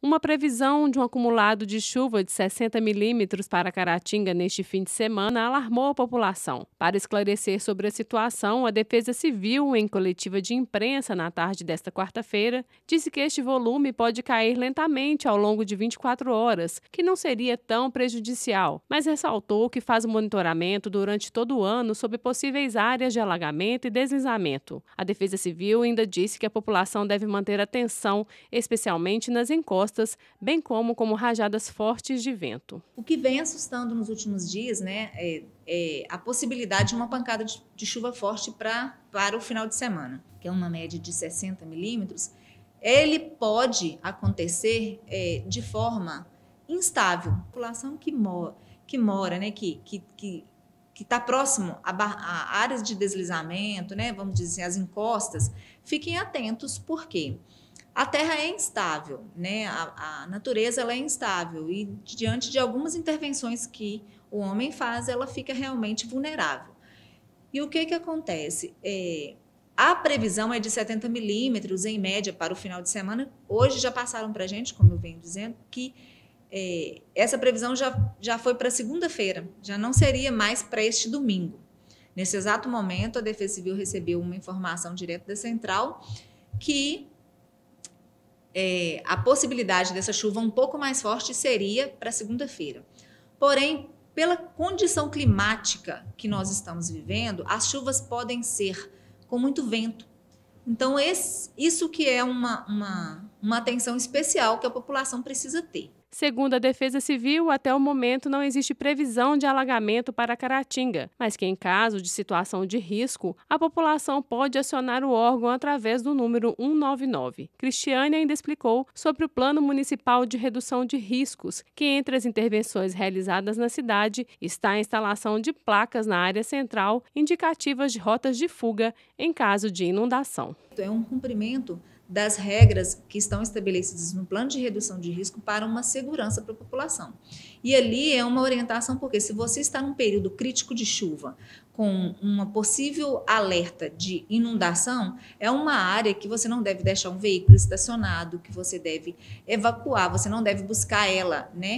Uma previsão de um acumulado de chuva de 60 milímetros para Caratinga neste fim de semana alarmou a população. Para esclarecer sobre a situação, a Defesa Civil, em coletiva de imprensa na tarde desta quarta-feira, disse que este volume pode cair lentamente ao longo de 24 horas, que não seria tão prejudicial, mas ressaltou que faz monitoramento durante todo o ano sobre possíveis áreas de alagamento e deslizamento. A Defesa Civil ainda disse que a população deve manter atenção, especialmente nas encostas costas, bem como como rajadas fortes de vento. O que vem assustando nos últimos dias né, é, é a possibilidade de uma pancada de, de chuva forte pra, para o final de semana, que é uma média de 60 milímetros. Ele pode acontecer é, de forma instável. A população que mora, que mora, né, que, que, que que está próximo a, a, áreas de deslizamento, né, vamos dizer, assim, as encostas, fiquem atentos, porque a Terra é instável, né? A, a, natureza ela é instável e diante de algumas intervenções que o homem faz, ela fica realmente vulnerável. E o que que acontece? É, a previsão é de 70 milímetros em média para o final de semana. Hoje já passaram para a gente, como eu venho dizendo, que é, essa previsão já, já foi para segunda-feira, já não seria mais para este domingo. Nesse exato momento, a Defesa Civil recebeu uma informação direta da central que é, a possibilidade dessa chuva um pouco mais forte seria para segunda-feira. Porém, pela condição climática que nós estamos vivendo, as chuvas podem ser com muito vento. Então, esse, isso que é uma, uma, uma atenção especial que a população precisa ter. Segundo a Defesa Civil, até o momento não existe previsão de alagamento para Caratinga, mas que em caso de situação de risco, a população pode acionar o órgão através do número 199. Cristiane ainda explicou sobre o Plano Municipal de Redução de Riscos, que entre as intervenções realizadas na cidade está a instalação de placas na área central indicativas de rotas de fuga em caso de inundação. É um cumprimento das regras que estão estabelecidas no plano de redução de risco para uma segurança para a população. E ali é uma orientação, porque se você está num período crítico de chuva, com uma possível alerta de inundação, é uma área que você não deve deixar um veículo estacionado, que você deve evacuar, você não deve buscar ela, né?